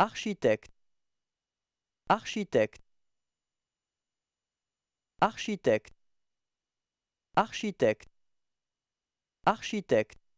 Architecte. Architecte. Architecte. Architecte. Architecte.